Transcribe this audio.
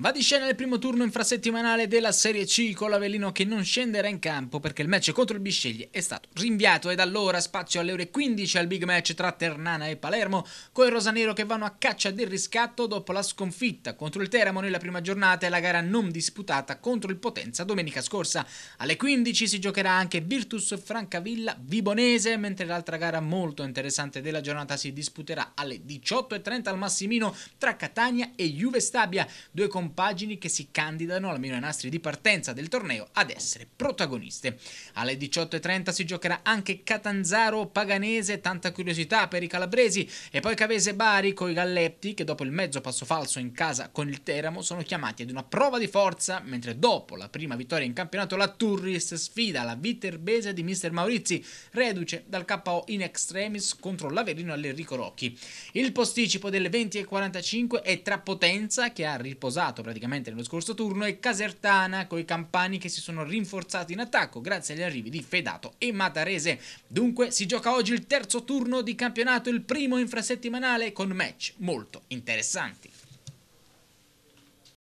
Va di scena il primo turno infrasettimanale della Serie C con l'Avellino che non scenderà in campo perché il match contro il Bisceglie è stato rinviato ed allora spazio alle ore 15 al big match tra Ternana e Palermo con i Rosanero che vanno a caccia del riscatto dopo la sconfitta contro il Teramo nella prima giornata e la gara non disputata contro il Potenza domenica scorsa. Alle 15 si giocherà anche Virtus Francavilla Vibonese mentre l'altra gara molto interessante della giornata si disputerà alle 18.30 al Massimino tra Catania e Juve Stabia, due compagni compagini che si candidano almeno ai Nastri di partenza del torneo ad essere protagoniste. Alle 18.30 si giocherà anche Catanzaro Paganese, tanta curiosità per i calabresi, e poi Cavese Bari coi Galletti che dopo il mezzo passo falso in casa con il Teramo sono chiamati ad una prova di forza, mentre dopo la prima vittoria in campionato la Turris sfida la Viterbese di Mister Maurizi, reduce dal KO in extremis contro l'Averino all'Enrico Rocchi. Il posticipo delle 20.45 è tra Potenza che ha riposato ribaltato praticamente nello scorso turno e Casertana con i campani che si sono rinforzati in attacco grazie agli arrivi di Fedato e Matarese. Dunque si gioca oggi il terzo turno di campionato, il primo infrasettimanale con match molto interessanti.